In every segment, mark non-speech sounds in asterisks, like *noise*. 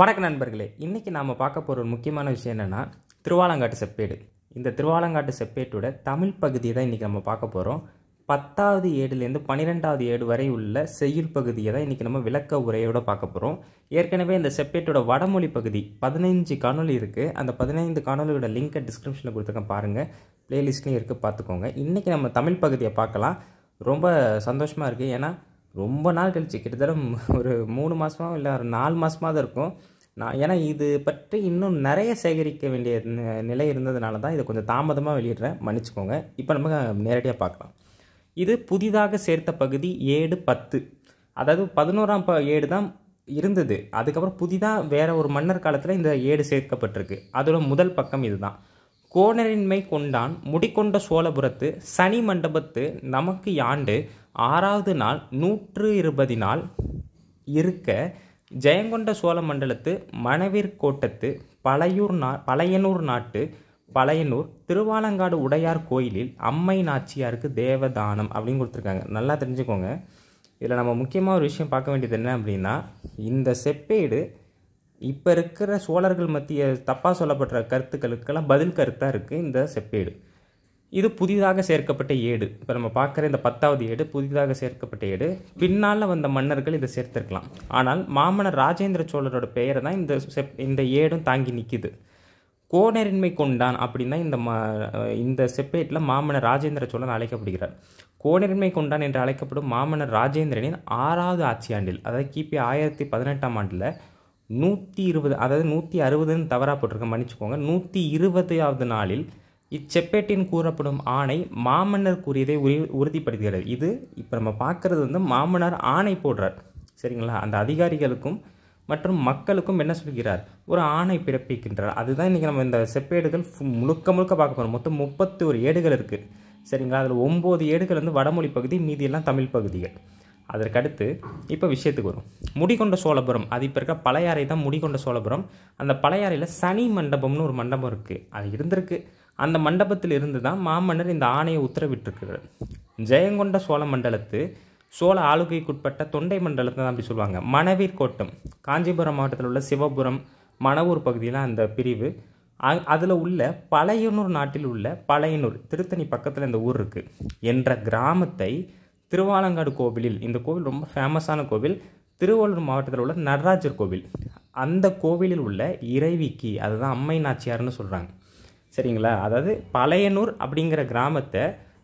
வணக்க நண்பர்களே இன்றைக்கி நாம் பார்க்க போகிற ஒரு முக்கியமான விஷயம் என்னென்னா திருவாலங்காட்டு செப்பேடு இந்த திருவாலங்காட்டு செப்பேட்டோட தமிழ் பகுதியை தான் இன்றைக்கி நம்ம பார்க்க போகிறோம் பத்தாவது ஏடுலேருந்து பன்னிரெண்டாவது ஏடு வரை உள்ள செய்யுள் பகுதியை தான் இன்றைக்கி நம்ம விளக்க உரையோடு பார்க்க போகிறோம் ஏற்கனவே இந்த செப்பேட்டோட வடமொழி பகுதி பதினைஞ்சு காணொலி இருக்குது அந்த பதினைந்து காணொலியோட லிங்க்கை டிஸ்கிரிப்ஷனில் கொடுத்துருக்கேன் பாருங்கள் ப்ளேலிஸ்ட்லேயும் இருக்குது பார்த்துக்கோங்க இன்றைக்கி நம்ம தமிழ் பகுதியை பார்க்கலாம் ரொம்ப சந்தோஷமாக இருக்குது ஏன்னா ரொம்ப நாள் கழிச்சு கிட்டத்தட்ட ஒரு மூணு மாதமாக இல்லை ஒரு நாலு மாதமாக தான் இருக்கும் நான் ஏன்னா இது பற்றி இன்னும் நிறைய சேகரிக்க வேண்டிய நிலை இருந்ததுனால தான் இதை கொஞ்சம் தாமதமாக வெளியிடுறேன் மன்னிச்சுக்கோங்க இப்போ நம்ம நேரடியாக பார்க்கலாம் இது புதிதாக சேர்த்த பகுதி ஏடு பத்து அதாவது பதினோராம் ப ஏடு தான் இருந்தது அதுக்கப்புறம் புதிதாக வேற ஒரு மன்னர் காலத்தில் இந்த ஏடு சேர்க்கப்பட்டிருக்கு அதோட முதல் பக்கம் இதுதான் கோணரின்மை கொண்டான் முடிக்கொண்ட சோழபுரத்து சனி மண்டபத்து நமக்கு யாண்டு ஆறாவது நாள் நூற்று இருபது நாள் இருக்க ஜெயங்கொண்ட சோழ மண்டலத்து மணவிற்கோட்டத்து பழையூர் நா பழையனூர் நாட்டு பழையனூர் திருவாலங்காடு உடையார் கோயிலில் அம்மை நாச்சியாருக்கு தேவதானம் அப்படின்னு கொடுத்துருக்காங்க நல்லா தெரிஞ்சுக்கோங்க இதில் நம்ம முக்கியமாக ஒரு விஷயம் பார்க்க வேண்டியது என்ன அப்படின்னா இந்த செப்பேடு இப்போ இருக்கிற சோழர்கள் மத்திய தப்பாக சொல்லப்படுற கருத்துக்களுக்கெல்லாம் பதில் கருத்தாக இருக்குது இந்த செப்பேடு இது புதிதாக சேர்க்கப்பட்ட ஏடு இப்போ நம்ம பார்க்குற இந்த பத்தாவது ஏடு புதிதாக சேர்க்கப்பட்ட ஏடு பின்னால் வந்த மன்னர்கள் இதை சேர்த்திருக்கலாம் ஆனால் மாமன்னர் ராஜேந்திர சோழரோட பெயரை தான் இந்த செப் இந்த ஏடும் தாங்கி நிற்கிது கோணரின்மை கொண்டான் அப்படின்னா இந்த மா இந்த செப்பேட்டில் மாமன்னர் ராஜேந்திர சோழன் அழைக்கப்படுகிறார் கோணரின்மை கொண்டான் என்று அழைக்கப்படும் மாமன்னர் ராஜேந்திரனின் ஆறாவது ஆட்சியாண்டில் அதாவது கிபி ஆயிரத்தி பதினெட்டாம் ஆண்டில் நூற்றி இருபது அதாவது நூற்றி அறுபதுன்னு தவறாக போட்டிருக்க மன்னிச்சுக்கோங்க நூற்றி இருபதாவது நாளில் இச்செப்பேட்டின் கூறப்படும் ஆணை மாமன்னர் கூறியதை உரி உறுதிப்படுத்துகிறது இது இப்போ நம்ம பார்க்குறது வந்து மாமன்னர் ஆணை போடுறார் சரிங்களா அந்த அதிகாரிகளுக்கும் மற்றும் மக்களுக்கும் என்ன சொல்கிறார் ஒரு ஆணை பிறப்பிக்கின்றார் அதுதான் இன்றைக்கி நம்ம இந்த செப்பேடுகள் முழுக்க முழுக்க பார்க்க போகிறோம் மொத்தம் முப்பத்தி ஒரு ஏடுகள் இருக்குது சரிங்களா அதில் ஒம்பது ஏடுகள் வந்து வடமொழி பகுதி மீதியெல்லாம் தமிழ் பகுதிகள் அதற்கடுத்து இப்போ விஷயத்துக்கு வரும் முடிகொண்ட சோழபுரம் அது இப்போ இருக்க பழையாறை தான் முடிகொண்ட சோழபுரம் அந்த பழையாறையில் சனி மண்டபம்னு ஒரு மண்டபம் இருக்குது அது இருந்திருக்கு அந்த மண்டபத்தில் இருந்து தான் மாமன்னர் இந்த ஆணையை உத்தரவிட்டிருக்கிறார் ஜெயங்கொண்ட சோழ மண்டலத்து சோழ ஆளுகைக்குட்பட்ட தொண்டை மண்டலத்தை தான் அப்படி சொல்லுவாங்க மணவீர் கோட்டம் காஞ்சிபுரம் மாவட்டத்தில் உள்ள சிவபுரம் மணவூர் பகுதியெலாம் அந்த பிரிவு அதில் உள்ள பழையனூர் நாட்டில் உள்ள பழையனூர் திருத்தணி பக்கத்தில் இந்த ஊர் இருக்குது என்ற கிராமத்தை திருவாலங்காடு கோவிலில் இந்த கோவில் ரொம்ப ஃபேமஸான கோவில் திருவள்ளூர் மாவட்டத்தில் உள்ள நடராஜர் கோவில் அந்த கோவிலில் உள்ள இறைவிக்கு அதுதான் அம்மை நாச்சியார்னு சொல்கிறாங்க சரிங்களா அதாவது பழையனூர் அப்படிங்கிற கிராமத்தை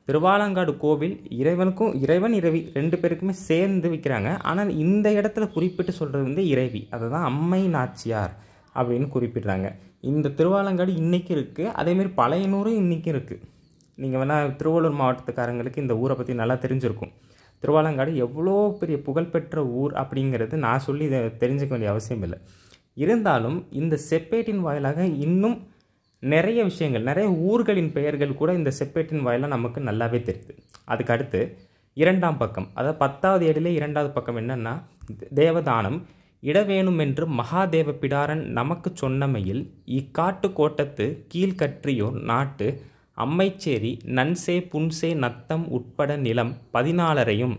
திருவாலங்காடு கோவில் இறைவனுக்கும் இறைவன் இறைவி ரெண்டு பேருக்குமே சேர்ந்து விற்கிறாங்க ஆனால் இந்த இடத்துல குறிப்பிட்டு சொல்கிறது வந்து இறைவி அதுதான் அம்மை நாச்சியார் அப்படின்னு குறிப்பிடுறாங்க இந்த திருவாலங்காடு இன்றைக்கும் இருக்குது அதேமாரி பழையனூரும் இன்றைக்கும் இருக்குது நீங்கள் வேணால் திருவள்ளூர் மாவட்டத்துக்காரங்களுக்கு இந்த ஊரை பற்றி நல்லா தெரிஞ்சிருக்கும் திருவாலங்காடு எவ்வளோ பெரிய புகழ்பெற்ற ஊர் அப்படிங்கிறது நான் சொல்லி இதை தெரிஞ்சுக்க வேண்டிய அவசியம் இல்லை இருந்தாலும் இந்த செப்பேட்டின் வாயிலாக இன்னும் நிறைய விஷயங்கள் நிறைய ஊர்களின் பெயர்கள் கூட இந்த செப்பேட்டின் வாயிலாக நமக்கு நல்லாவே தெரியுது அதுக்கு அடுத்து இரண்டாம் பக்கம் அதாவது பத்தாவது ஏடிலே இரண்டாவது பக்கம் என்னென்னா தேவதானம் இட வேணுமென்று மகாதேவ பிடாரன் நமக்கு சொன்னமையில் இக்காட்டு கோட்டத்து கீழ்கற்றியோர் நாட்டு அம்மைச்சேரி நன்சே புன்சே நத்தம் உட்பட நிலம் பதினாலரையும்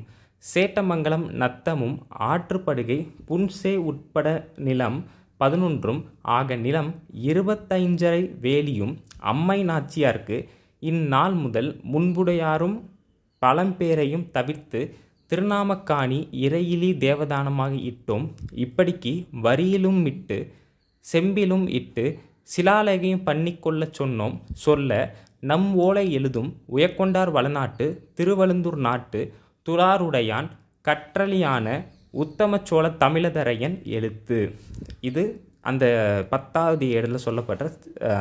சேட்டமங்கலம் நத்தமும் ஆற்றுப்படுகை புன்சே உட்பட நிலம் பதினொன்றும் ஆக நிலம் இருபத்தைஞ்சரை வேலியும் அம்மை நாச்சியார்க்கு இந்நாள் முதல் முன்புடையாரும் பழம்பேரையும் தவிர்த்து திருநாமக்காணி இறையிலி தேவதானமாக இட்டோம் இப்படிக்கு வரியிலும் இட்டு செம்பிலும் இட்டு சிலாலகையும் பண்ணிக்கொள்ள சொன்னோம் சொல்ல நம் ஓலை எழுதும் உயக்கொண்டார் வளநாட்டு திருவழுந்தூர் நாட்டு துளாருடையான் கற்றலியான உத்தமச்சோழ தமிழதரையன் எழுத்து இது அந்த பத்தாவது இடத்துல சொல்லப்பட்ட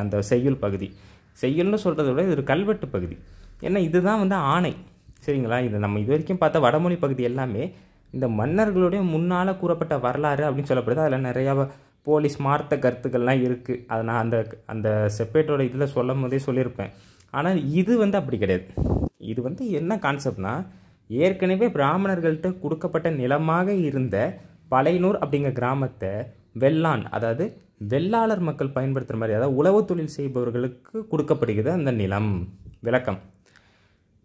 அந்த செய்யுள் பகுதி செய்யுள்னு சொல்கிறத விட இது ஒரு கல்வெட்டு பகுதி ஏன்னா இதுதான் வந்து ஆணை சரிங்களா இது நம்ம இது வரைக்கும் பார்த்தா வடமொழி பகுதி எல்லாமே இந்த மன்னர்களுடைய முன்னால் கூறப்பட்ட வரலாறு அப்படின்னு சொல்லப்படுது அதில் நிறையா போலி ஸ்மார்த்த கருத்துக்கள்லாம் இருக்குது அதை நான் அந்த அந்த செப்பேட்டோட இதில் சொல்லும் போதே சொல்லியிருப்பேன் ஆனால் இது வந்து அப்படி கிடையாது இது வந்து என்ன கான்செப்ட்னால் ஏற்கனவே பிராமணர்கள்ட்ட கொடுக்கப்பட்ட நிலமாக இருந்த பழையனூர் அப்படிங்கிற கிராமத்தை வெள்ளான் அதாவது வெள்ளாளர் மக்கள் பயன்படுத்துகிற மாதிரி அதாவது உழவு தொழில் செய்பவர்களுக்கு கொடுக்கப்படுகிறது அந்த நிலம் விளக்கம்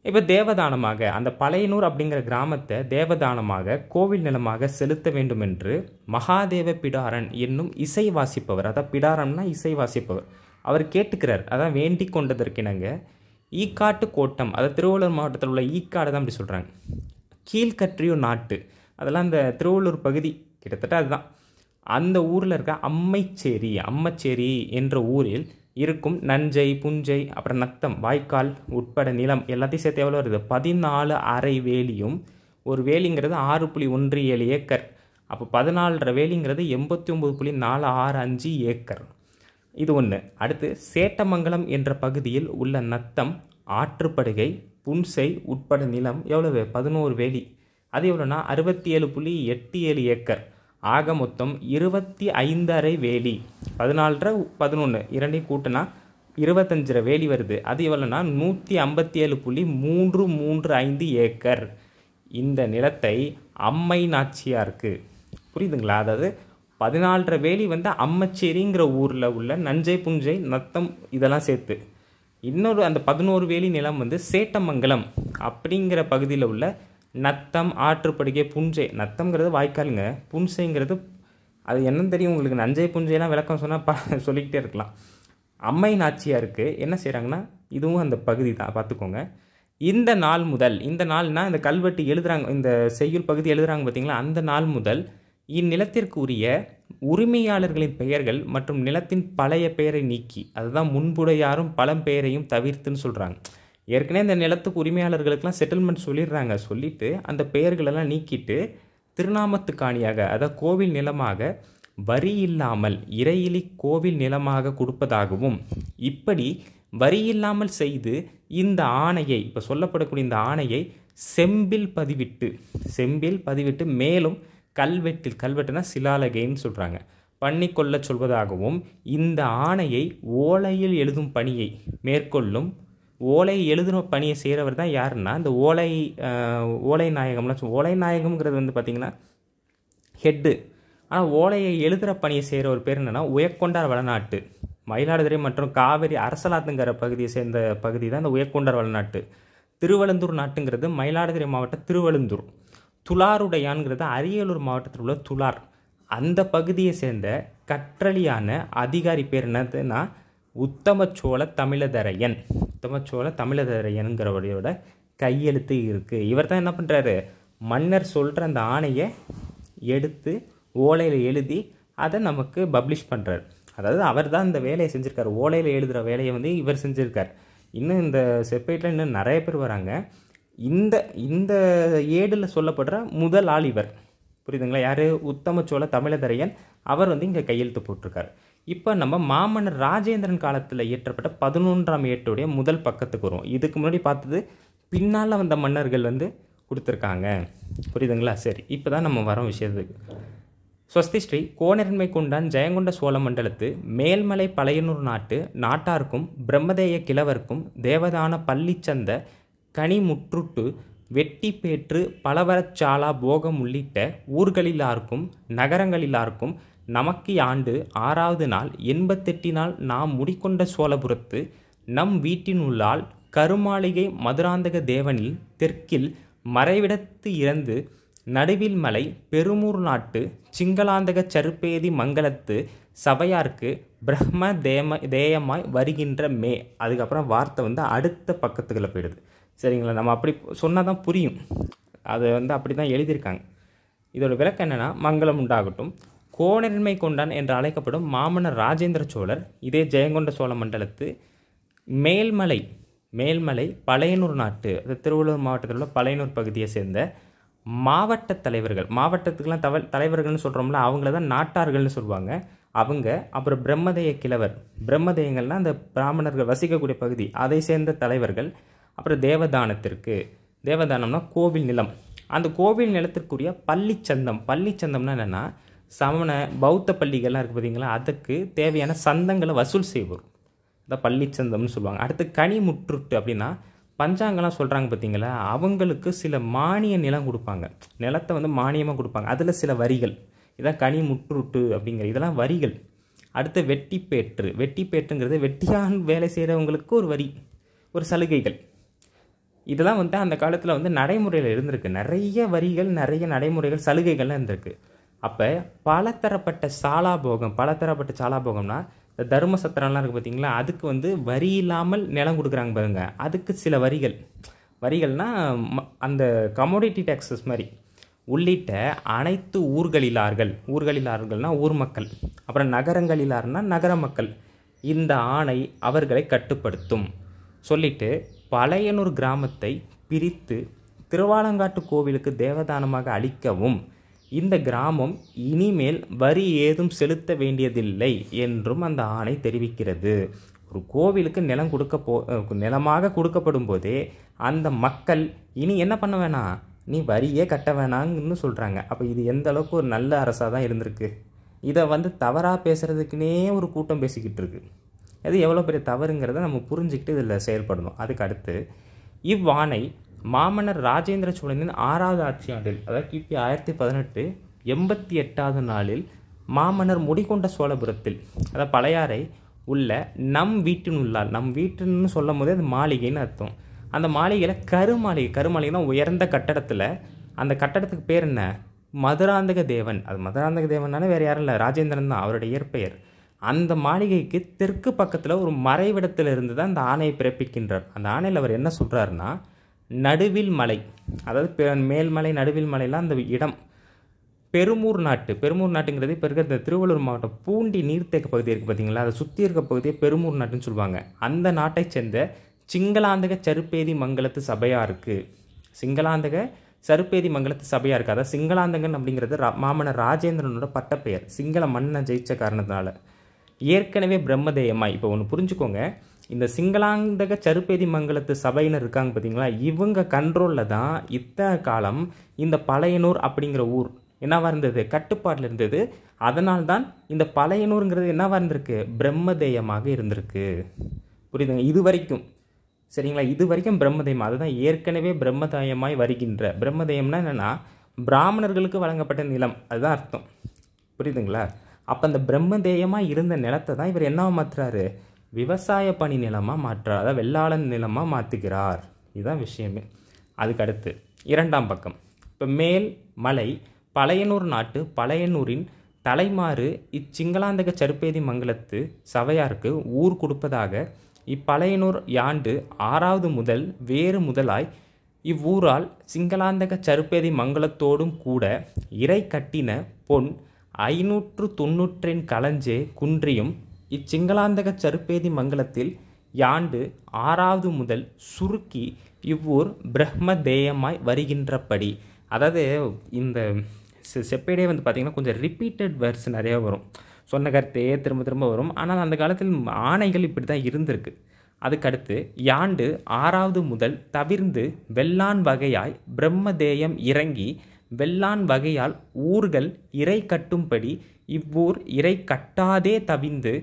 இப்போ தேவதானமாக அந்த பழையனூர் அப்படிங்கிற கிராமத்தை தேவதானமாக கோவில் நிலமாக செலுத்த வேண்டும் என்று மகாதேவ பிடாரன் என்னும் இசை வாசிப்பவர் அதான் பிடாரம்னா இசை வாசிப்பவர் அவர் கேட்டுக்கிறார் அதான் வேண்டி கொண்டதற்கினங்க ஈக்காட்டு கோட்டம் அதாவது திருவள்ளூர் மாவட்டத்தில் உள்ள ஈக்காடு தான் அப்படி சொல்கிறாங்க கீழ்கற்றியோ நாட்டு அதெல்லாம் அந்த திருவள்ளூர் பகுதி கிட்டத்தட்ட அதுதான் அந்த ஊரில் இருக்க அம்மைச்சேரி அம்மச்சேரி என்ற ஊரில் இருக்கும் நஞ்சை புஞ்சை அப்புறம் நத்தம் வாய்க்கால் உட்பட நிலம் எல்லாத்தையும் சேர்த்து எவ்வளோ வருது பதினாலு அரை வேலியும் ஒரு வேலிங்கிறது ஆறு புள்ளி ஒன்று ஏழு ஏக்கர் அப்போ பதினாலரை வேலிங்கிறது எண்பத்தி ஒம்பது புள்ளி நாலு ஆறு அஞ்சு ஏக்கர் இது ஒன்று அடுத்து சேட்டமங்கலம் என்ற பகுதியில் உள்ள நத்தம் ஆற்றுப்படுகை புன்சை உட்பட நிலம் எவ்வளவு பதினோரு வேலி அது எவ்வளோனா அறுபத்தி ஏழு புள்ளி எட்டு ஏழு ஏக்கர் ஆக மொத்தம் இருபத்தி ஐந்தரை வேலி பதினாலரை பதினொன்று இரண்டையும் கூட்டினா இருபத்தஞ்சரை வேலி வருது அது எவ்வளோனா நூற்றி ஐம்பத்தி ஏழு புள்ளி மூன்று மூன்று ஐந்து ஏக்கர் இந்த நிலத்தை அம்மை நாச்சியாக இருக்குது புரியுதுங்களா அதாவது பதினாலரை வேலி வந்து அம்மச்சேரிங்கிற ஊரில் உள்ள நஞ்சை புஞ்சை நத்தம் இதெல்லாம் சேர்த்து இன்னொரு அந்த பதினோரு வேலி நிலம் வந்து சேட்டமங்கலம் அப்படிங்கிற பகுதியில் உள்ள நத்தம் ஆற்றுப்படுகை புஞ்சை நத்தம்ங்கிறது வாய்க்காலுங்க புஞ்சைங்கிறது அது என்னன்னு தெரியும் உங்களுக்கு நஞ்சை புஞ்சையெல்லாம் விளக்கம் சொன்னால் ப சொல்லிக்கிட்டே இருக்கலாம் அம்மை நாச்சியாக இருக்குது என்ன செய்கிறாங்கன்னா இதுவும் அந்த பகுதி தான் பார்த்துக்கோங்க இந்த நாள் முதல் இந்த நாள்னால் இந்த கல்வெட்டு எழுதுகிறாங்க இந்த செய்யுள் பகுதி எழுதுகிறாங்க பார்த்தீங்களா அந்த நாள் முதல் இந்நிலத்திற்கு உரிய உரிமையாளர்களின் பெயர்கள் மற்றும் நிலத்தின் பழைய பெயரை நீக்கி அதுதான் முன்புடையாரும் பழம் பெயரையும் தவிர்த்துன்னு சொல்கிறாங்க ஏற்கனவே இந்த நிலத்துக்கு உரிமையாளர்களுக்கெல்லாம் செட்டில்மெண்ட் சொல்லிடுறாங்க சொல்லிவிட்டு அந்த பெயர்களெல்லாம் நீக்கிட்டு காணியாக அதாவது கோவில் நிலமாக வரி இல்லாமல் இறையிலி கோவில் நிலமாக கொடுப்பதாகவும் இப்படி வரி இல்லாமல் செய்து இந்த ஆணையை இப்போ சொல்லப்படக்கூடிய இந்த ஆணையை செம்பில் பதிவிட்டு செம்பில் பதிவிட்டு மேலும் கல்வெட்டில் கல்வெட்டுனா சிலாலகைன்னு சொல்கிறாங்க பண்ணிக்கொள்ள சொல்வதாகவும் இந்த ஆணையை ஓலையில் எழுதும் பணியை மேற்கொள்ளும் ஓலை எழுதுன பணியை செய்கிறவர் தான் யாருன்னா இந்த ஓலை ஓலை நாயகம்லாம் ஓலை நாயகம்ங்கிறது வந்து பார்த்திங்கன்னா ஹெட்டு ஆனால் ஓலையை எழுதுகிற பணியை செய்கிற ஒரு பேர் என்னென்னா உயக்கொண்டார் வளநாட்டு மயிலாடுதுறை மற்றும் காவிரி அரசலாத்துங்கிற பகுதியை சேர்ந்த பகுதி தான் இந்த உயக்கொண்டார் வளநாட்டு திருவள்ளந்தூர் நாட்டுங்கிறது மயிலாடுதுறை மாவட்டம் திருவள்ளந்தூர் துளாருடையான்கிறது அரியலூர் மாவட்டத்தில் உள்ள துளார் அந்த பகுதியை சேர்ந்த கற்றலியான அதிகாரி பேர் என்னதுன்னா உத்தமச்சோழ தமிழதரையன் உத்தமச்சோழ தமிழதரையனுங்கிறவரையோட கையெழுத்து இருக்குது இவர் தான் என்ன பண்ணுறாரு மன்னர் சொல்கிற அந்த ஆணையை எடுத்து ஓலையில் எழுதி அதை நமக்கு பப்ளிஷ் பண்ணுறாரு அதாவது அவர் தான் இந்த வேலையை செஞ்சுருக்கார் ஓலையில் எழுதுகிற வேலையை வந்து இவர் செஞ்சுருக்கார் இன்னும் இந்த செப்பேட்டில் இன்னும் நிறைய பேர் வராங்க இந்த இந்த ஏடில் சொல்லப்படுற முதல் ஆள் புரியுதுங்களா யார் உத்தமச்சோழ தமிழதரையன் அவர் வந்து இங்கே கையெழுத்து போட்டிருக்கார் இப்போ நம்ம மாமன்னர் ராஜேந்திரன் காலத்தில் இயற்றப்பட்ட பதினொன்றாம் ஏட்டுடைய முதல் பக்கத்துக்கு வரும் இதுக்கு முன்னாடி பார்த்தது பின்னால் வந்த மன்னர்கள் வந்து கொடுத்துருக்காங்க புரியுதுங்களா சரி இப்போ தான் நம்ம வரோம் விஷயத்துக்கு ஸ்வஸ்தி ஸ்ரீ கோனெருண்மை குண்டான் ஜெயங்கொண்ட சோழ மண்டலத்து மேல்மலை பழையனூர் நாட்டு நாட்டாருக்கும் பிரம்மதேய கிழவர்க்கும் தேவதான பள்ளிச்சந்த கனிமுற்றுட்டு வெட்டிப்பேற்று பலவரச்சாலா போகம் உள்ளிட்ட ஊர்களிலார்க்கும் நகரங்களிலார்க்கும் நமக்கு ஆண்டு ஆறாவது நாள் எண்பத்தெட்டி நாள் நாம் முடிக்கொண்ட சோழபுரத்து நம் வீட்டினுள்ளால் கருமாளிகை மதுராந்தக தேவனில் தெற்கில் மறைவிடத்து இறந்து நடுவில் மலை பெருமூர் நாட்டு சிங்களாந்தக சருப்பேதி மங்கலத்து சபையார்க்கு பிரம்ம தேம தேயமாய் வருகின்ற மே அதுக்கப்புறம் வார்த்தை வந்து அடுத்த பக்கத்துக்குள்ளே போயிடுது சரிங்களா நம்ம அப்படி சொன்னால் தான் புரியும் அதை வந்து அப்படி தான் எழுதியிருக்காங்க இதோட விளக்கம் என்னென்னா மங்களம் உண்டாகட்டும் கோணெருமை கொண்டான் என்று அழைக்கப்படும் மாமன்னர் ராஜேந்திர சோழர் இதே ஜெயங்கொண்ட சோழ மண்டலத்து மேல்மலை மேல்மலை பழையனூர் நாட்டு அது திருவள்ளூர் மாவட்டத்தில் உள்ள பழையனூர் பகுதியை சேர்ந்த மாவட்ட தலைவர்கள் மாவட்டத்துக்கெல்லாம் தவ தலைவர்கள்னு சொல்கிறோம்ல அவங்கள தான் நாட்டார்கள்னு சொல்லுவாங்க அவங்க அப்புறம் பிரம்மதேய கிழவர் பிரம்மதயங்கள்னால் அந்த பிராமணர்கள் வசிக்கக்கூடிய பகுதி அதை சேர்ந்த தலைவர்கள் அப்புறம் தேவதானத்திற்கு தேவதானம்னா கோவில் நிலம் அந்த கோவில் நிலத்திற்குரிய பள்ளிச்சந்தம் பள்ளிச்சந்தம்னா என்னென்னா சமண பௌத்த பள்ளிகள்லாம் இருக்குது பார்த்தீங்களா அதுக்கு தேவையான சந்தங்களை வசூல் செய்வோம் இந்த பள்ளிச்சந்தம்னு சொல்லுவாங்க அடுத்து கனி முற்றுட்டு அப்படின்னா பஞ்சாங்கெல்லாம் சொல்கிறாங்க பார்த்தீங்களா அவங்களுக்கு சில மானிய நிலம் கொடுப்பாங்க நிலத்தை வந்து மானியமாக கொடுப்பாங்க அதில் சில வரிகள் இதான் கனி முற்றுட்டு அப்படிங்கிற இதெல்லாம் வரிகள் அடுத்து வெட்டிப்பேற்று வெட்டிப்பேற்றுங்கிறது வெட்டியான் வேலை செய்கிறவங்களுக்கு ஒரு வரி ஒரு சலுகைகள் இதெல்லாம் வந்து அந்த காலத்தில் வந்து நடைமுறையில் இருந்திருக்கு நிறைய வரிகள் நிறைய நடைமுறைகள் சலுகைகள்லாம் இருந்திருக்கு அப்போ பலதரப்பட்ட சாலாபோகம் பலதரப்பட்ட சாலாபோகம்னா இந்த தர்ம சத்திரம்லாம் இருக்குது பார்த்திங்களா அதுக்கு வந்து வரி இல்லாமல் நிலம் கொடுக்குறாங்க பாருங்க அதுக்கு சில வரிகள் வரிகள்னால் அந்த கமோடிட்டி டேக்ஸஸ் மாதிரி உள்ளிட்ட அனைத்து ஊர்களிலார்கள் ஊர்களிலார்கள்னால் ஊர் மக்கள் அப்புறம் நகரங்களிலார்னா நகர மக்கள் இந்த ஆணை அவர்களை கட்டுப்படுத்தும் சொல்லிட்டு பழையனூர் கிராமத்தை பிரித்து திருவாலங்காட்டு கோவிலுக்கு தேவதானமாக அளிக்கவும் இந்த கிராமம் இனிமேல் வரி ஏதும் செலுத்த வேண்டியதில்லை என்றும் அந்த ஆணை தெரிவிக்கிறது ஒரு கோவிலுக்கு நிலம் கொடுக்க போ நிலமாக கொடுக்கப்படும் போதே அந்த மக்கள் இனி என்ன பண்ண வேணாம் நீ வரியே கட்ட வேணாங்கன்னு சொல்கிறாங்க அப்போ இது எந்த அளவுக்கு ஒரு நல்ல அரசாக தான் இருந்திருக்கு இதை வந்து தவறாக பேசுகிறதுக்குனே ஒரு கூட்டம் பேசிக்கிட்டு இருக்குது அது எவ்வளோ பெரிய தவறுங்கிறத நம்ம புரிஞ்சுக்கிட்டு இதில் செயல்படணும் அதுக்கு அடுத்து இவ்வாணை மாமன்னர் ராஜேந்திர சோழனின் ஆறாவது ஆட்சி ஆண்டில் அதாவது கிபி ஆயிரத்தி பதினெட்டு எண்பத்தி எட்டாவது நாளில் மாமன்னர் முடிகொண்ட சோழபுரத்தில் அதாவது பழையாறை உள்ள நம் வீட்டினுள்ளால் நம் வீட்டுன்னு சொல்லும் போதே அது மாளிகைன்னு அர்த்தம் அந்த மாளிகையில் கருமாளிகை தான் உயர்ந்த கட்டடத்தில் அந்த கட்டடத்துக்கு பேர் என்ன மதுராந்தக தேவன் அது மதுராந்தக தேவன்னாலே வேறு யாரும் இல்லை ராஜேந்திரன் தான் அவருடைய இயற்பெயர் அந்த மாளிகைக்கு தெற்கு பக்கத்தில் ஒரு மறைவிடத்தில் இருந்து தான் அந்த ஆணையை பிறப்பிக்கின்றார் அந்த ஆணையில் அவர் என்ன சொல்கிறாருன்னா நடுவில் மலை அதாவது மேல்மலை நடுவில் மலைலாம் அந்த இடம் பெருமூர் நாட்டு பெருமூர் நாட்டுங்கிறது இப்போ இருக்கிற இந்த திருவள்ளூர் மாவட்டம் பூண்டி நீர்த்தேக்க பகுதி இருக்குது பார்த்தீங்களா அதை சுற்றி இருக்க பகுதியை பெருமூர் நாட்டுன்னு சொல்லுவாங்க அந்த நாட்டை சேர்ந்த சிங்களாந்தக சருப்பேதி மங்கலத்து சபையாக இருக்குது சிங்களாந்தக சருப்பேதி மங்கலத்து சபையாக இருக்குது அதாவது சிங்களாந்தகன் அப்படிங்கிறது மாமன்னர் ராஜேந்திரனோட பட்டப்பெயர் சிங்கள மண்ணை ஜெயித்த காரணத்தினால ஏற்கனவே பிரம்மதேயமாய் இப்போ ஒன்று புரிஞ்சுக்கோங்க இந்த சிங்களாந்தக சருப்பேதி மங்கலத்து சபையினர் இருக்காங்க பார்த்தீங்களா இவங்க கண்ட்ரோலில் தான் இத்தனை காலம் இந்த பழையனூர் அப்படிங்கிற ஊர் என்னவாக இருந்தது கட்டுப்பாட்டில் இருந்தது அதனால்தான் இந்த பழையனூருங்கிறது என்னவாக இருந்திருக்கு பிரம்மதேயமாக இருந்திருக்கு புரியுதுங்க இது வரைக்கும் சரிங்களா இது வரைக்கும் பிரம்மதேயம் அதுதான் ஏற்கனவே பிரம்மதேயமாய் வருகின்ற பிரம்மதேயம்னா என்னென்னா பிராமணர்களுக்கு வழங்கப்பட்ட நிலம் அதுதான் அர்த்தம் புரியுதுங்களா அப்போ அந்த பிரம்மதேயமாக இருந்த நிலத்தை தான் இவர் என்ன மாற்றுறாரு விவசாய பணி நிலமாக மாற்றுறார் அதாவது வெள்ளாளன் நிலமாக மாற்றுகிறார் இதுதான் விஷயமே அதுக்கடுத்து இரண்டாம் பக்கம் இப்போ மேல் மலை பழையனூர் நாட்டு பழையனூரின் தலைமாறு இச்சிங்களாந்தக சருப்பேதி மங்கலத்து சவையாருக்கு ஊர் கொடுப்பதாக இப்பழையனூர் யாண்டு ஆறாவது முதல் வேறு முதலாய் இவ்வூரால் சிங்களாந்தக சருப்பேதி மங்கலத்தோடும் கூட இறை கட்டின பொன் ஐநூற்று தொன்னூற்றின் களஞ்சே குன்றியும் இச்சிங்களாந்தக சருப்பேதி மங்கலத்தில் யாண்டு ஆறாவது முதல் சுருக்கி இவ்வூர் பிரம்ம தேயமாய் வருகின்றபடி அதாவது இந்த செப்பேடே வந்து பார்த்திங்கன்னா கொஞ்சம் ரிப்பீட்டட் வேர்ட்ஸ் நிறையா வரும் சொன்ன கருத்தே திரும்ப திரும்ப வரும் ஆனால் அந்த காலத்தில் ஆணைகள் இப்படி தான் இருந்திருக்கு அதுக்கடுத்து யாண்டு ஆறாவது முதல் தவிர்ந்து வெள்ளான் வகையாய் பிரம்மதேயம் இறங்கி வெள்ளான் வகையால் ஊர்கள் இறை கட்டும்படி இவ்வூர் இறை கட்டாதே தவிந்து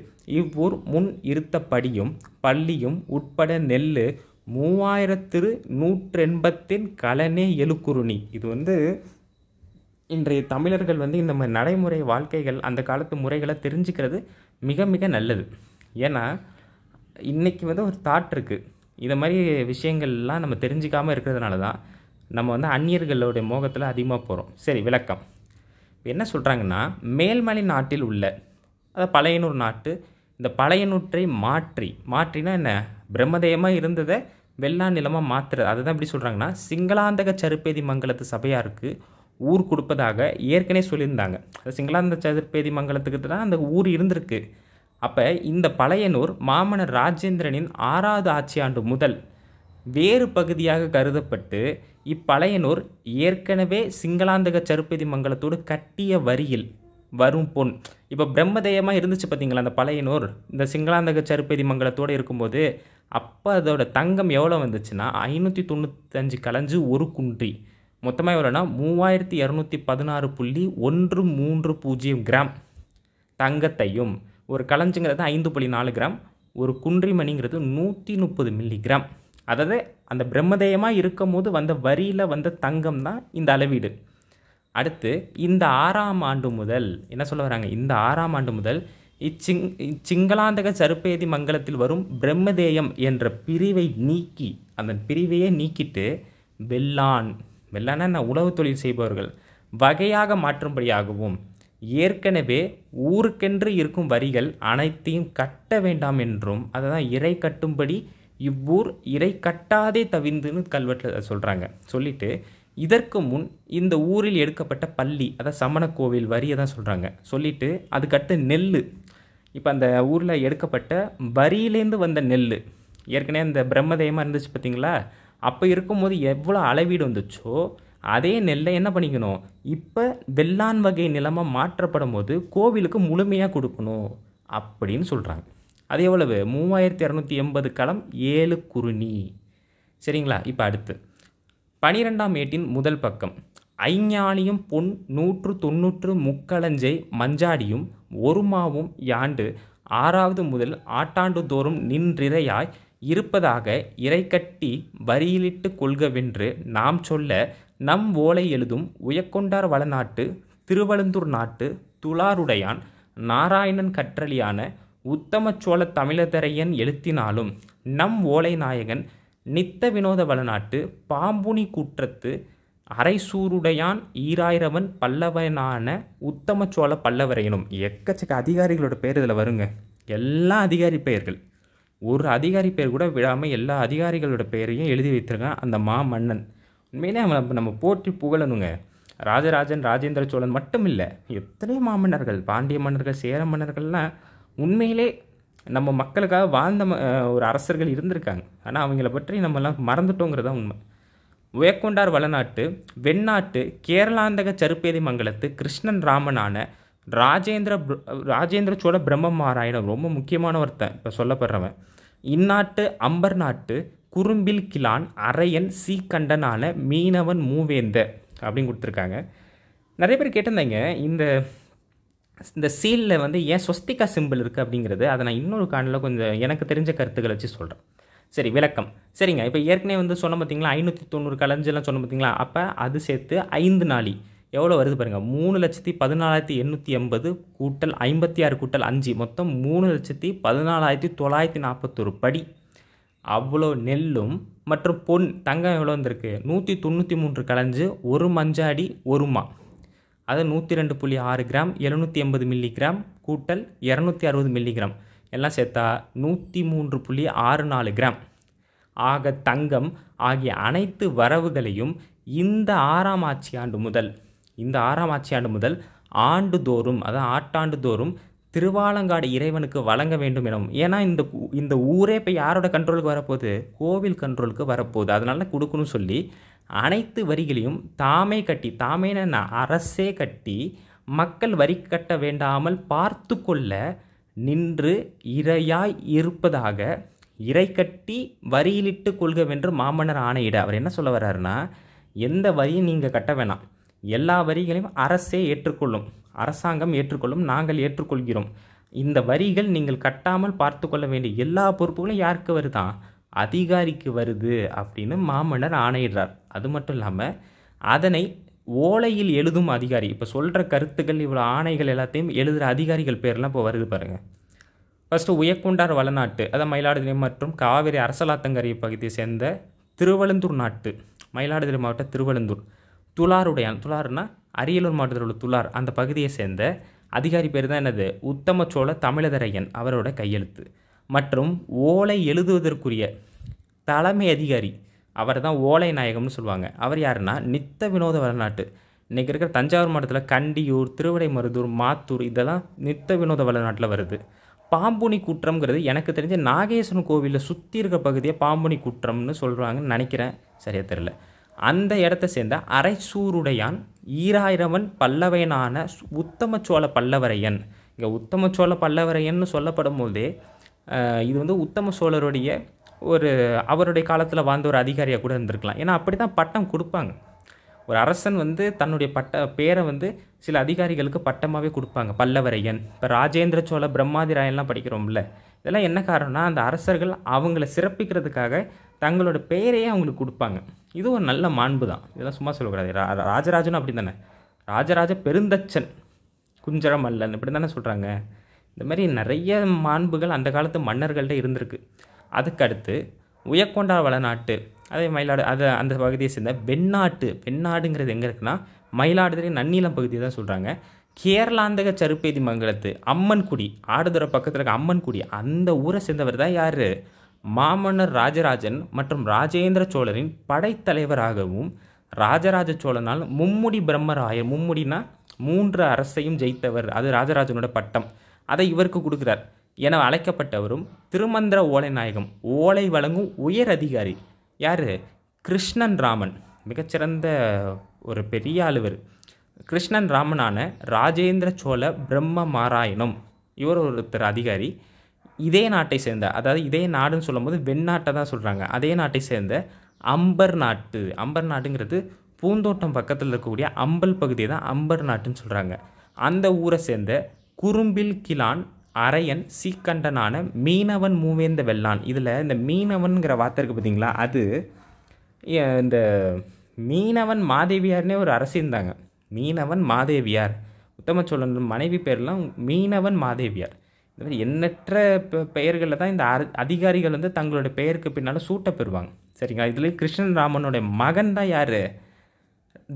இவ்வூர் முன் இருத்தபடியும் பள்ளியும் உட்பட நெல்லு மூவாயிரத்து நூற்றெண்பத்தின் கலனே எழுக்குருணி இது வந்து இன்றைய தமிழர்கள் வந்து இந்த மாதிரி நடைமுறை வாழ்க்கைகள் அந்த காலத்து முறைகளை தெரிஞ்சுக்கிறது மிக மிக நல்லது ஏன்னா இன்றைக்கி வந்து ஒரு தாட் இருக்குது இதை மாதிரி விஷயங்கள்லாம் நம்ம தெரிஞ்சிக்காமல் இருக்கிறதுனால தான் நம்ம வந்து அந்நியர்களுடைய மோகத்தில் அதிகமாக போகிறோம் சரி விளக்கம் என்ன சொல்கிறாங்கன்னா மேல்மலை நாட்டில் உள்ள அதாவது பழையனூர் நாட்டு இந்த பழையனூற்றை மாற்றி மாற்றினா என்ன பிரம்மதேயமாக இருந்ததை வெள்ளா நிலமாக மாற்றுறது அதுதான் எப்படி சொல்கிறாங்கன்னா சிங்களாந்தக சருப்பேதி மங்கலத்து சபையாருக்கு ஊர் கொடுப்பதாக ஏற்கனவே சொல்லியிருந்தாங்க அது சிங்களாந்த சதுர்பேதி மங்கலத்துக்கு தான் அந்த ஊர் இருந்திருக்கு அப்போ இந்த பழையனூர் மாமனர் ராஜேந்திரனின் ஆறாவது ஆட்சி ஆண்டு முதல் வேறு பகுதியாக கருதப்பட்டு இப்பழையனூர் ஏற்கனவே சிங்களாந்தக சருப்பதி மங்கலத்தோடு கட்டிய வரியில் வரும் பொன் இப்போ பிரம்மதேயமாக இருந்துச்சு பார்த்தீங்களா அந்த பழையனூர் இந்த சிங்களாந்தக சருப்பதி மங்கலத்தோடு இருக்கும்போது அப்போ அதோட தங்கம் எவ்வளோ வந்துச்சுன்னா ஐநூற்றி தொண்ணூத்தஞ்சு கலைஞ்சு ஒரு குன்றி மொத்தமாக எவ்வளோனா மூவாயிரத்தி இரநூத்தி பதினாறு புள்ளி ஒன்று மூன்று பூஜ்ஜியம் கிராம் தங்கத்தையும் ஒரு களஞ்சுங்கிறது ஐந்து புள்ளி நாலு கிராம் ஒரு குன்றிமணிங்கிறது நூற்றி முப்பது மில்லி கிராம் அதாவது அந்த பிரம்மதேயமாக இருக்கும் போது வந்த வரியில் வந்த தங்கம் தான் இந்த அளவீடு அடுத்து இந்த ஆறாம் ஆண்டு முதல் என்ன சொல்ல வராங்க இந்த ஆறாம் ஆண்டு முதல் இச்சிங் இச்சிங்களாந்தக சருப்பேதி மங்கலத்தில் வரும் பிரம்மதேயம் என்ற பிரிவை நீக்கி அந்த பிரிவையே நீக்கிட்டு வெள்ளான் வெள்ளான உழவு தொழில் செய்பவர்கள் வகையாக மாற்றும்படியாகவும் ஏற்கனவே ஊருக்கென்று இருக்கும் வரிகள் அனைத்தையும் கட்ட வேண்டாம் என்றும் அதை தான் இறை கட்டும்படி இவ்வூர் இறை கட்டாதே தவிந்துன்னு கல்வெட்டில் சொல்கிறாங்க சொல்லிவிட்டு இதற்கு முன் இந்த ஊரில் எடுக்கப்பட்ட பள்ளி அதாவது சமண கோவில் வரியை தான் சொல்கிறாங்க சொல்லிவிட்டு அதுக்கடுத்து நெல் இப்போ அந்த ஊரில் எடுக்கப்பட்ட வரியிலேருந்து வந்த நெல் ஏற்கனவே அந்த பிரம்மதயமாக இருந்துச்சு பார்த்தீங்களா அப்போ இருக்கும்போது எவ்வளோ அளவீடு வந்துச்சோ அதே நெல்லை என்ன பண்ணிக்கணும் இப்போ வெள்ளான் வகை நிலமாக மாற்றப்படும் போது கோவிலுக்கு முழுமையாக கொடுக்கணும் அப்படின்னு சொல்கிறாங்க அது எவ்வளவு மூவாயிரத்தி இரநூத்தி எண்பது களம் ஏழு குருணி சரிங்களா இப்போ அடுத்து பனிரெண்டாம் ஏட்டின் முதல் பக்கம் ஐஞானியும் பொன் நூற்று தொன்னூற்று முக்களஞ்சை மஞ்சாடியும் ஒரு மாவும் யாண்டு ஆறாவது முதல் ஆட்டாண்டு தோறும் நின்றிரையாய் இருப்பதாக கட்டி வரியிலிட்டு கொள்கவென்று நாம் சொல்ல நம் ஓலை எழுதும் உயக்கொண்டார் வளநாட்டு திருவழுந்தூர் நாட்டு துளாருடையான் நாராயணன் கற்றலியான உத்தமச்சோழ தமிழதரையன் எழுத்தினாலும் நம் ஓலை நாயகன் நித்த வினோத வளநாட்டு பாம்புனி குற்றத்து அரைசூருடையான் ஈராயிரவன் பல்லவனான உத்தமச்சோழ பல்லவரையனும் எக்கச்சக்க அதிகாரிகளோட பேர் இதில் வருங்க எல்லா அதிகாரி பெயர்கள் ஒரு அதிகாரி பேர் கூட விடாமல் எல்லா அதிகாரிகளோட பேரையும் எழுதி வைத்திருக்கான் அந்த மா மன்னன் உண்மையிலே அவனை நம்ம போற்றி புகழணுங்க ராஜராஜன் ராஜேந்திர சோழன் மட்டும் இல்லை எத்தனை மாமன்னர்கள் பாண்டிய மன்னர்கள் சேர மன்னர்கள்லாம் உண்மையிலே நம்ம மக்களுக்காக வாழ்ந்த ஒரு அரசர்கள் இருந்திருக்காங்க ஆனால் அவங்கள பற்றி நம்மலாம் மறந்துட்டோங்கிறது தான் உண்மை உயக்கொண்டார் வளநாட்டு வெண்ணாட்டு கேரளாந்தக சருப்பேதி மங்கலத்து கிருஷ்ணன் ராமனான ராஜேந்திர ராஜேந்திர சோழ பிரம்மமாராயணம் ரொம்ப முக்கியமான ஒருத்தன் இப்போ சொல்லப்படுறவன் இந்நாட்டு அம்பர் நாட்டு குறும்பில் கிளான் அரையன் சீக்கண்டனான மீனவன் மூவேந்த அப்படின்னு கொடுத்துருக்காங்க நிறைய பேர் கேட்டிருந்தாங்க இந்த இந்த சீலில் வந்து ஏன் சொஸ்திகா சிம்பிள் இருக்குது அப்படிங்கிறது அதை நான் இன்னொரு காண்டில் கொஞ்சம் எனக்கு தெரிஞ்ச கருத்துக்களை வச்சு சொல்கிறேன் சரி விளக்கம் சரிங்க இப்போ ஏற்கனவே வந்து சொன்ன பார்த்தீங்களா ஐநூற்றி தொண்ணூறு கலைஞ்செல்லாம் சொன்ன பார்த்தீங்களா அப்போ அது சேர்த்து ஐந்து நாளி எவ்வளோ வருது பாருங்கள் மூணு லட்சத்தி பதினாலாயிரத்தி எண்ணூற்றி எண்பது கூட்டல் ஐம்பத்தி ஆறு கூட்டல் அஞ்சு மொத்தம் மூணு லட்சத்தி பதினாலாயிரத்தி தொள்ளாயிரத்தி நாற்பத்தொரு படி அவ்வளோ நெல்லும் மற்றும் பொன் தங்கம் எவ்வளோ வந்திருக்கு நூற்றி தொண்ணூற்றி மூன்று கலைஞ்சு ஒரு மஞ்சாடி ஒரு மா அதாவது நூற்றி ரெண்டு புள்ளி ஆறு கிராம் எழுநூற்றி எண்பது மில்லிகிராம் கூட்டல் இரநூத்தி அறுபது மில்லிகிராம் எல்லாம் சேர்த்தா நூற்றி மூன்று புள்ளி ஆறு நாலு கிராம் ஆக தங்கம் ஆகிய அனைத்து வரவுகளையும் இந்த ஆறாம் ஆட்சி ஆண்டு முதல் இந்த ஆறாம் ஆட்சி ஆண்டு முதல் ஆண்டுதோறும் அதாவது ஆட்டாண்டு திருவாலங்காடு இறைவனுக்கு வழங்க வேண்டும் எனவும் ஏன்னா இந்த இந்த ஊரே இப்போ யாரோட கண்ட்ரோலுக்கு வரப்போகுது கோவில் கண்ட்ரோலுக்கு வரப்போகுது அதனால கொடுக்கணும்னு சொல்லி அனைத்து வரிகளையும் தாமே கட்டி தாமேன அரசே கட்டி மக்கள் வரி கட்ட வேண்டாமல் பார்த்து கொள்ள நின்று இரையாய் இருப்பதாக இறை கட்டி வரியிலிட்டு கொள்கவென்று மாமன்னர் ஆணையிட அவர் என்ன சொல்ல வர்றாருன்னா எந்த வரியும் நீங்கள் கட்ட வேணாம் எல்லா வரிகளையும் அரசே ஏற்றுக்கொள்ளும் அரசாங்கம் ஏற்றுக்கொள்ளும் நாங்கள் ஏற்றுக்கொள்கிறோம் இந்த வரிகள் நீங்கள் கட்டாமல் பார்த்து கொள்ள வேண்டிய எல்லா பொறுப்புகளும் யாருக்கு வருதான் அதிகாரிக்கு வருது அப்படின்னு மாமன்னர் ஆணையிடுறார் அது மட்டும் இல்லாமல் அதனை ஓலையில் எழுதும் அதிகாரி இப்போ சொல்கிற கருத்துக்கள் இவ்வளோ ஆணைகள் எல்லாத்தையும் எழுதுகிற அதிகாரிகள் பேர்லாம் இப்போ வருது பாருங்கள் ஃபஸ்ட்டு உயக்குண்டார் வளநாட்டு அதான் மயிலாடுதுறை மற்றும் காவிரி அரசலாத்தங்கரை பகுதியை சேர்ந்த திருவள்ளந்தூர் நாட்டு மயிலாடுதுறை மாவட்ட திருவளந்தூர் துளாருடைய துளார்னா அரியலூர் மாவட்டத்தில் உள்ள துளார் அந்த பகுதியை சேர்ந்த அதிகாரி பேர் தான் என்னது உத்தமச்சோழ தமிழதரையன் அவரோட கையெழுத்து மற்றும் ஓலை எழுதுவதற்குரிய தலைமை அதிகாரி அவர் தான் ஓலை நாயகம்னு சொல்லுவாங்க அவர் யாருன்னா நித்த வினோத வளநாட்டு இன்றைக்கி இருக்கிற தஞ்சாவூர் மாவட்டத்தில் கண்டியூர் திருவிடைமருதூர் மாத்தூர் இதெல்லாம் நித்த வினோத வளநாட்டில் வருது பாம்புனி குற்றம்ங்கிறது எனக்கு தெரிஞ்ச நாகேஸ்வரன் கோவிலில் சுற்றி இருக்க பகுதியை பாம்புனி குற்றம்னு சொல்கிறாங்கன்னு நினைக்கிறேன் சரியாக தெரில அந்த இடத்த சேர்ந்த அரைசூருடையான் ஈராயிரவன் பல்லவையனான உத்தமச்சோழ பல்லவரையன் இங்கே உத்தமச்சோழ பல்லவரையன்னு சொல்லப்படும் போதே இது வந்து உத்தம சோழருடைய ஒரு அவருடைய காலத்தில் வாழ்ந்த ஒரு அதிகாரியாக கூட இருந்திருக்கலாம் ஏன்னா அப்படி தான் பட்டம் கொடுப்பாங்க ஒரு அரசன் வந்து தன்னுடைய பட்ட பேரை வந்து சில அதிகாரிகளுக்கு பட்டமாகவே கொடுப்பாங்க பல்லவரையன் இப்போ ராஜேந்திர சோழ பிரம்மாதிராயன்லாம் படிக்கிறோம்ல இதெல்லாம் என்ன காரணம்னா அந்த அரசர்கள் அவங்கள சிறப்பிக்கிறதுக்காக தங்களோட பெயரையே அவங்களுக்கு கொடுப்பாங்க இது ஒரு நல்ல மாண்பு தான் இதெல்லாம் சும்மா சொல்லக்கூடாது ராஜராஜனும் அப்படி தானே ராஜராஜ பெருந்தச்சன் குஞ்சரம் அல்லன் இப்படி தானே சொல்கிறாங்க இந்த மாதிரி நிறைய மாண்புகள் அந்த காலத்து மன்னர்கள்ட்ட இருந்திருக்கு அதுக்கடுத்து உயக்கொண்டா வளநாட்டு அதே மயிலாடு அதை அந்த பகுதியை சேர்ந்த வெண்ணாட்டு வெண்ணாடுங்கிறது எங்கே இருக்குன்னா மயிலாடுதுறை நன்னீளம் பகுதியை தான் சொல்கிறாங்க கேரளாந்தக சருப்பேதி மங்கலத்து அம்மன்குடி ஆடுதுறை பக்கத்தில் இருக்க அம்மன்குடி அந்த ஊரை சேர்ந்தவர் தான் யார் மாமன்னர் ராஜராஜன் மற்றும் ராஜேந்திர சோழரின் படைத்தலைவராகவும் ராஜராஜ சோழனால் மும்முடி பிரம்மராயர் மும்முடினா மூன்று அரசையும் ஜெயித்தவர் அது ராஜராஜனோட பட்டம் அதை இவருக்கு கொடுக்குறார் என அழைக்கப்பட்டவரும் திருமந்திர ஓலை நாயகம் ஓலை வழங்கும் உயர் அதிகாரி யார் கிருஷ்ணன் ராமன் மிகச்சிறந்த ஒரு பெரிய ஆளுவர் கிருஷ்ணன் ராமனான ராஜேந்திர சோழ பிரம்ம மாராயணம் இவர் ஒருத்தர் அதிகாரி இதே நாட்டை சேர்ந்த அதாவது இதே நாடுன்னு சொல்லும்போது வெண்ணாட்டை தான் சொல்கிறாங்க அதே நாட்டை சேர்ந்த அம்பர் நாட்டு அம்பர் நாட்டுங்கிறது பூந்தோட்டம் பக்கத்தில் இருக்கக்கூடிய அம்பல் பகுதியை தான் அம்பர் நாட்டுன்னு சொல்கிறாங்க அந்த ஊரை சேர்ந்த குறும்பில் கிலான் அரையன் சீக்கண்டனான மீனவன் மூவேந்த வெள்ளான் இதில் இந்த மீனவன்கிற வார்த்தை இருக்குது பார்த்தீங்களா அது இந்த மீனவன் மாதேவியார்னே ஒரு அரசு இருந்தாங்க மீனவன் மாதேவியார் உத்தம சோழன் மனைவி பேர்லாம் மீனவன் மாதேவியார் இந்த மாதிரி எண்ணற்ற பெயர்களில் தான் இந்த அதிகாரிகள் வந்து தங்களுடைய பெயருக்கு பின்னால் சூட்ட பெறுவாங்க சரிங்களா இதில் ராமனுடைய மகன் தான் யார்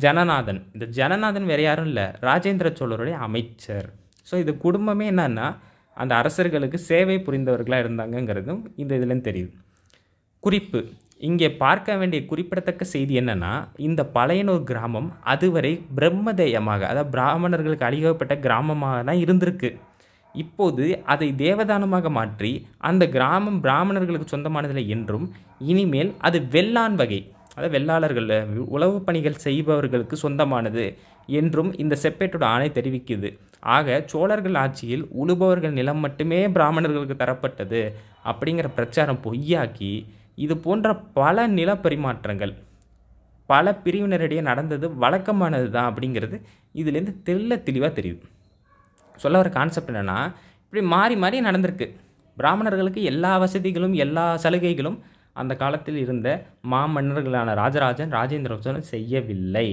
ஜனநாதன் இந்த ஜனநாதன் வேறு யாரும் இல்லை ராஜேந்திர சோழருடைய அமைச்சர் ஸோ இது குடும்பமே என்னன்னா அந்த அரசர்களுக்கு சேவை புரிந்தவர்களாக இருந்தாங்கங்கிறதும் இந்த இதுலேருந்து தெரியுது குறிப்பு இங்கே பார்க்க வேண்டிய குறிப்பிடத்தக்க செய்தி என்னென்னா இந்த பழையனூர் கிராமம் அதுவரை பிரம்மதேயமாக அதாவது பிராமணர்களுக்கு அழிவப்பட்ட கிராமமாக தான் இருந்திருக்கு இப்போது அதை தேவதானமாக மாற்றி அந்த கிராமம் பிராமணர்களுக்கு சொந்தமானதில்லை என்றும் இனிமேல் அது வெள்ளான் வகை அதாவது வெள்ளாளர்கள் உளவு பணிகள் செய்பவர்களுக்கு சொந்தமானது என்றும் இந்த செப்பேட்டோட ஆணை தெரிவிக்குது ஆக சோழர்கள் ஆட்சியில் உழுபவர்கள் நிலம் மட்டுமே பிராமணர்களுக்கு தரப்பட்டது அப்படிங்கிற பிரச்சாரம் பொய்யாக்கி இது போன்ற பல நிலப்பரிமாற்றங்கள் பல பிரிவினரிடையே நடந்தது வழக்கமானது தான் அப்படிங்கிறது இதுலேருந்து தெல்ல தெளிவாக தெரியுது சொல்ல வர கான்செப்ட் என்னென்னா இப்படி மாறி மாறி நடந்திருக்கு பிராமணர்களுக்கு எல்லா வசதிகளும் எல்லா சலுகைகளும் அந்த காலத்தில் இருந்த மாமன்னர்களான ராஜராஜன் ராஜேந்திர செய்யவில்லை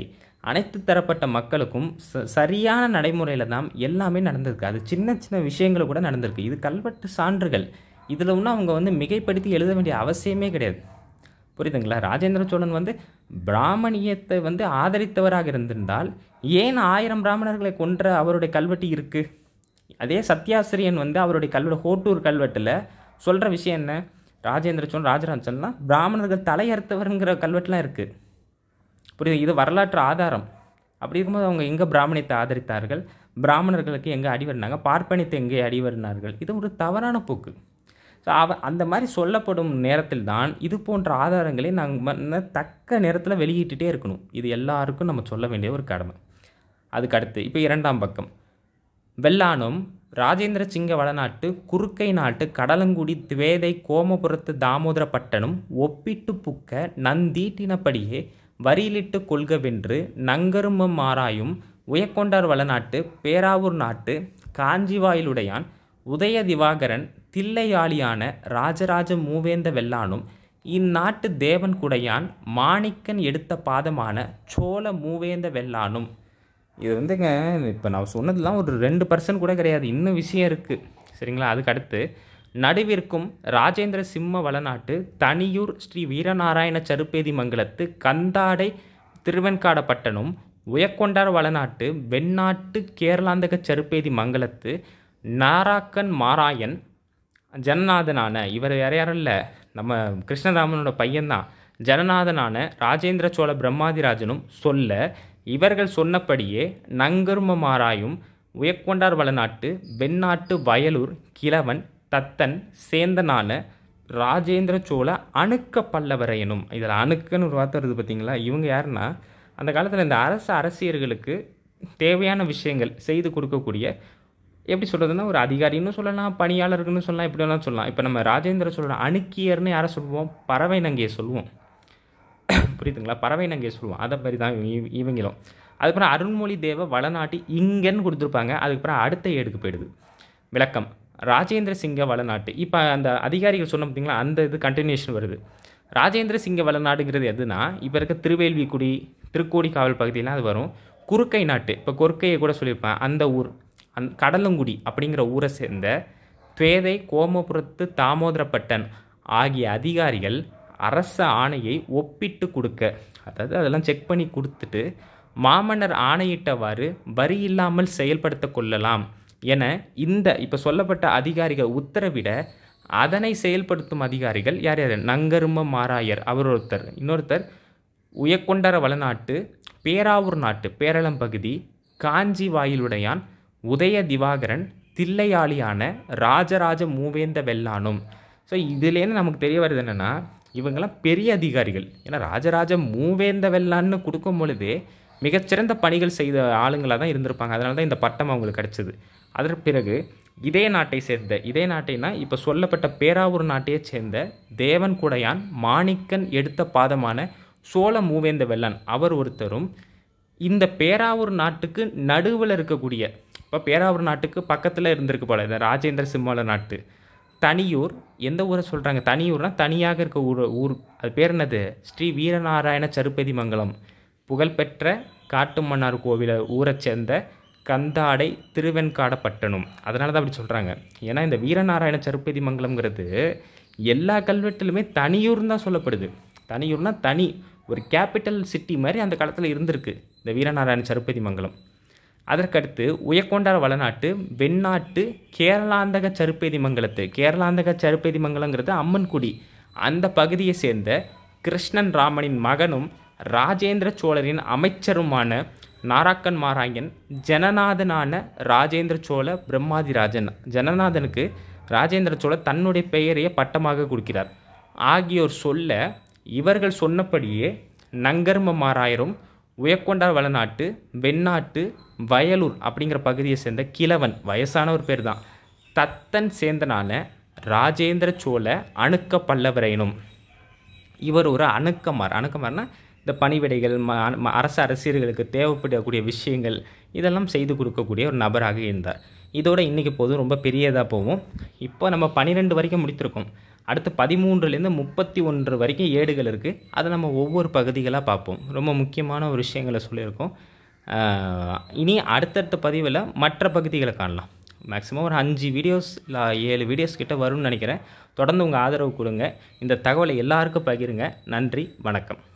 அனைத்து தரப்பட்ட மக்களுக்கும் ச சரியான நடைமுறையில் தான் எல்லாமே நடந்திருக்கு அது சின்ன சின்ன விஷயங்கள் கூட நடந்திருக்கு இது கல்வெட்டு சான்றுகள் இதில் ஒன்றும் அவங்க வந்து மிகைப்படுத்தி எழுத வேண்டிய அவசியமே கிடையாது புரியுதுங்களா ராஜேந்திர சோழன் வந்து பிராமணியத்தை வந்து ஆதரித்தவராக இருந்திருந்தால் ஏன் ஆயிரம் பிராமணர்களை கொன்ற அவருடைய கல்வெட்டு இருக்குது அதே சத்யாசிரியன் வந்து அவருடைய கல்வெட்டு ஹோட்டூர் கல்வெட்டில் சொல்கிற விஷயம் என்ன ராஜேந்திர சோழன் ராஜராஜன்லாம் பிராமணர்கள் தலையறுத்தவருங்கிற கல்வெட்டுலாம் இருக்குது புரியுது இது வரலாற்று ஆதாரம் அப்படி இருக்கும்போது அவங்க எங்கே பிராமணியத்தை ஆதரித்தார்கள் பிராமணர்களுக்கு எங்கே அடிவரினாங்க பார்ப்பனியத்தை எங்கே அடிவரினார்கள் இது ஒரு தவறான போக்கு ஸோ அவ அந்த மாதிரி சொல்லப்படும் நேரத்தில் தான் இது போன்ற ஆதாரங்களை நாங்கள் தக்க நேரத்தில் வெளியிட்டுட்டே இருக்கணும் இது எல்லாருக்கும் நம்ம சொல்ல வேண்டிய ஒரு கடமை அதுக்கு அடுத்து இப்போ இரண்டாம் பக்கம் வெள்ளானும் ராஜேந்திர சிங்க வடநாட்டு குறுக்கை நாட்டு கடலங்குடி துவேதை கோமபுரத்து தாமோதர பட்டனும் ஒப்பிட்டு புக்க நந்தீட்டினபடியே வரியிலிட்டு கொள்கவென்று நங்கருமம் மாறாயும் உயக்கொண்டார் வளநாட்டு பேராவூர் நாட்டு காஞ்சிவாயிலுடையான் உதய திவாகரன் தில்லையாளியான ராஜராஜ மூவேந்த வெள்ளானும் இந்நாட்டு தேவன் குடையான் மாணிக்கன் எடுத்த பாதமான சோழ மூவேந்த வெள்ளானும் இது வந்துங்க இப்போ நான் சொன்னதெல்லாம் ஒரு ரெண்டு பர்சன்ட் கூட கிடையாது இன்னும் விஷயம் இருக்குது சரிங்களா அதுக்கு அடுத்து நடுவிற்கும் ராஜேந்திர சிம்ம வளநாட்டு தனியூர் ஸ்ரீ வீரநாராயண சருப்பேதி மங்கலத்து கந்தாடை திருவெண்காடப்பட்டனும் உயக்கொண்டார் வளநாட்டு வெண்ணாட்டு கேரளாந்தக சருப்பேதி மங்கலத்து நாராக்கன் மாராயன் ஜனநாதனான இவர் வேற யாரும் இல்லை நம்ம கிருஷ்ணராமனோட பையன்தான் ஜனநாதனான ராஜேந்திர சோழ பிரம்மாதிராஜனும் சொல்ல இவர்கள் சொன்னபடியே நங்கரும மாராயும் உயக்கொண்டார் வளநாட்டு வெண்ணாட்டு வயலூர் கிழவன் தத்தன் சேந்தனான ராஜேந்திர சோழ அணுக்க பல்லவரையனும் இதில் அணுக்கன்னு ஒரு வார்த்தை வருது பார்த்தீங்களா இவங்க யாருன்னா அந்த காலத்தில் இந்த அரசு அரசியர்களுக்கு தேவையான விஷயங்கள் செய்து கொடுக்கக்கூடிய எப்படி சொல்கிறதுனா ஒரு அதிகாரின்னு சொல்லலாம் பணியாளர்கள்னு சொல்லலாம் எப்படி வேணாலும் சொல்லலாம் இப்போ நம்ம ராஜேந்திர சோழ அணுக்கியர்னு யாரை சொல்லுவோம் பறவை நங்கையை சொல்லுவோம் *coughs* புரியுதுங்களா பறவை நங்கையை சொல்லுவோம் அதை மாதிரி தான் இவங்களும் அதுக்கப்புறம் அருண்மொழி தேவ வளநாட்டி இங்கேன்னு கொடுத்துருப்பாங்க அதுக்கப்புறம் அடுத்த ஏடுக்கு போயிடுது விளக்கம் ராஜேந்திர சிங்க வளநாட்டு இப்போ அந்த அதிகாரிகள் சொன்ன பார்த்திங்களா அந்த இது கண்டினியூஷன் வருது ராஜேந்திர சிங்க வளநாடுங்கிறது எதுனா இப்போ இருக்க திருவேல்விக்குடி திருக்கோடி காவல் பகுதியெலாம் அது வரும் குறுக்கை நாட்டு இப்போ கொற்கையை கூட சொல்லியிருப்பேன் அந்த ஊர் அந் கடலங்குடி அப்படிங்கிற ஊரை சேர்ந்த துவேதை கோமபுரத்து தாமோதரப்பட்டன் ஆகிய அதிகாரிகள் அரச ஆணையை ஒப்பிட்டு கொடுக்க அதாவது அதெல்லாம் செக் பண்ணி கொடுத்துட்டு மாமன்னர் ஆணையிட்டவாறு வரி இல்லாமல் செயல்படுத்த கொள்ளலாம் என இந்த இப்போ சொல்லப்பட்ட அதிகாரிகள் உத்தரவிட அதனை செயல்படுத்தும் அதிகாரிகள் யார் யார் நங்கரும மாராயர் அவர் ஒருத்தர் இன்னொருத்தர் உயக்கொண்டர வளநாட்டு பேராவூர் நாட்டு பேரளம் பகுதி காஞ்சி வாயிலுடையான் உதய திவாகரன் தில்லையாளியான ராஜராஜ மூவேந்த வெள்ளானும் ஸோ இதுலேருந்து நமக்கு தெரிய வருது என்னென்னா இவங்கெல்லாம் பெரிய அதிகாரிகள் ஏன்னா ராஜராஜ மூவேந்த வெள்ளான்னு கொடுக்கும் பொழுதே மிகச்சிறந்த பணிகள் செய்த ஆளுங்களாக தான் இருந்திருப்பாங்க அதனால தான் இந்த பட்டம் அவங்களுக்கு கிடச்சிது அதற்கு பிறகு இதே நாட்டை சேர்ந்த இதே நாட்டைனா இப்போ சொல்லப்பட்ட பேராவூர் நாட்டையைச் சேர்ந்த தேவன் குடையான் மாணிக்கன் எடுத்த பாதமான சோழ மூவேந்த வெள்ளன் அவர் ஒருத்தரும் இந்த பேராவூர் நாட்டுக்கு நடுவில் இருக்கக்கூடிய இப்போ பேராவூர் நாட்டுக்கு பக்கத்தில் இருந்திருக்கு போல இந்த ராஜேந்திர சிம்மல நாட்டு தனியூர் எந்த ஊரை சொல்கிறாங்க தனியூர்னால் தனியாக இருக்க ஊர் ஊர் அது பேர் என்னது ஸ்ரீ வீரநாராயண சருப்பதி மங்கலம் புகழ்பெற்ற காட்டுமன்னார் கோவிலை ஊரை சேர்ந்த கந்தாடை திருவெண்காடப்பட்டனும் அதனால தான் அப்படி சொல்கிறாங்க ஏன்னா இந்த வீரநாராயண சருப்பதி மங்கலம்ங்கிறது எல்லா கல்வெட்டிலுமே தனியூர்னு தான் சொல்லப்படுது தனியூர்னால் தனி ஒரு கேபிட்டல் சிட்டி மாதிரி அந்த காலத்தில் இருந்திருக்கு இந்த வீரநாராயண சருப்பதி மங்கலம் அதற்கடுத்து உயக்கொண்டார வளநாட்டு வெண்ணாட்டு கேரளாந்தக சருப்பேதி மங்கலத்து கேரளாந்தக சருப்பேதி மங்கலங்கிறது அம்மன்குடி அந்த பகுதியை சேர்ந்த கிருஷ்ணன் ராமனின் மகனும் ராஜேந்திர சோழரின் அமைச்சருமான நாராக்கன் மாராயன் ஜனநாதனான ராஜேந்திர சோழ பிரம்மாதிராஜன் ஜனநாதனுக்கு ராஜேந்திர சோழ தன்னுடைய பெயரையே பட்டமாக கொடுக்கிறார் ஆகியோர் சொல்ல இவர்கள் சொன்னபடியே நங்கர்ம மாராயரும் உயக்கொண்டார் வளநாட்டு வெண்ணாட்டு வயலூர் அப்படிங்கிற பகுதியை சேர்ந்த கிழவன் வயசான ஒரு பேர் தான் தத்தன் சேர்ந்தனான ராஜேந்திர சோழ அணுக்க பல்லவரையனும் இவர் ஒரு அணுக்கமார் அணுக்கமார்னா இந்த பணிவிடைகள் ம அரசு அரசியல்களுக்கு தேவைப்படக்கூடிய விஷயங்கள் இதெல்லாம் செய்து கொடுக்கக்கூடிய ஒரு நபராக இருந்தார் இதோட இன்றைக்கி போதும் ரொம்ப பெரியதாக போகும் இப்போ நம்ம பன்னிரெண்டு வரைக்கும் முடித்திருக்கோம் அடுத்து பதிமூன்றுலேருந்து முப்பத்தி ஒன்று வரைக்கும் ஏடுகள் இருக்குது அதை நம்ம ஒவ்வொரு பகுதிகளாக பார்ப்போம் ரொம்ப முக்கியமான ஒரு விஷயங்களை சொல்லியிருக்கோம் இனி அடுத்தடுத்த பதிவில் மற்ற பகுதிகளை காணலாம் மேக்ஸிமம் ஒரு அஞ்சு வீடியோஸ் இல்லை ஏழு வீடியோஸ் கிட்டே வரும்னு நினைக்கிறேன் தொடர்ந்து உங்கள் ஆதரவு கொடுங்க இந்த தகவலை எல்லாருக்கும் பகிருங்க நன்றி வணக்கம்